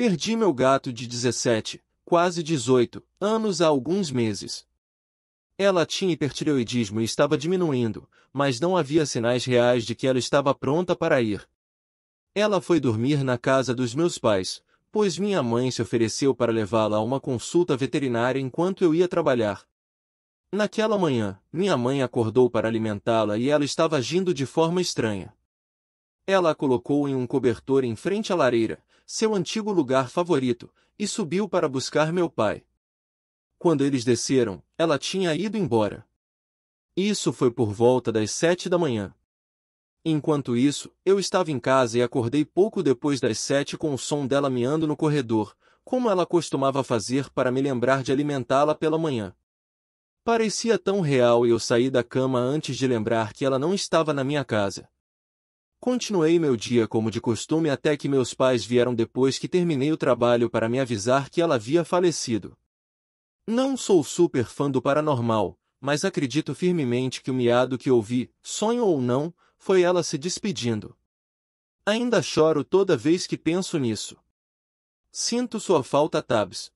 Perdi meu gato de 17, quase 18, anos há alguns meses. Ela tinha hipertireoidismo e estava diminuindo, mas não havia sinais reais de que ela estava pronta para ir. Ela foi dormir na casa dos meus pais, pois minha mãe se ofereceu para levá-la a uma consulta veterinária enquanto eu ia trabalhar. Naquela manhã, minha mãe acordou para alimentá-la e ela estava agindo de forma estranha. Ela a colocou em um cobertor em frente à lareira, seu antigo lugar favorito, e subiu para buscar meu pai. Quando eles desceram, ela tinha ido embora. Isso foi por volta das sete da manhã. Enquanto isso, eu estava em casa e acordei pouco depois das sete com o som dela miando no corredor, como ela costumava fazer para me lembrar de alimentá-la pela manhã. Parecia tão real e eu saí da cama antes de lembrar que ela não estava na minha casa. Continuei meu dia como de costume até que meus pais vieram depois que terminei o trabalho para me avisar que ela havia falecido. Não sou super fã do paranormal, mas acredito firmemente que o miado que ouvi, sonho ou não, foi ela se despedindo. Ainda choro toda vez que penso nisso. Sinto sua falta, Tabs,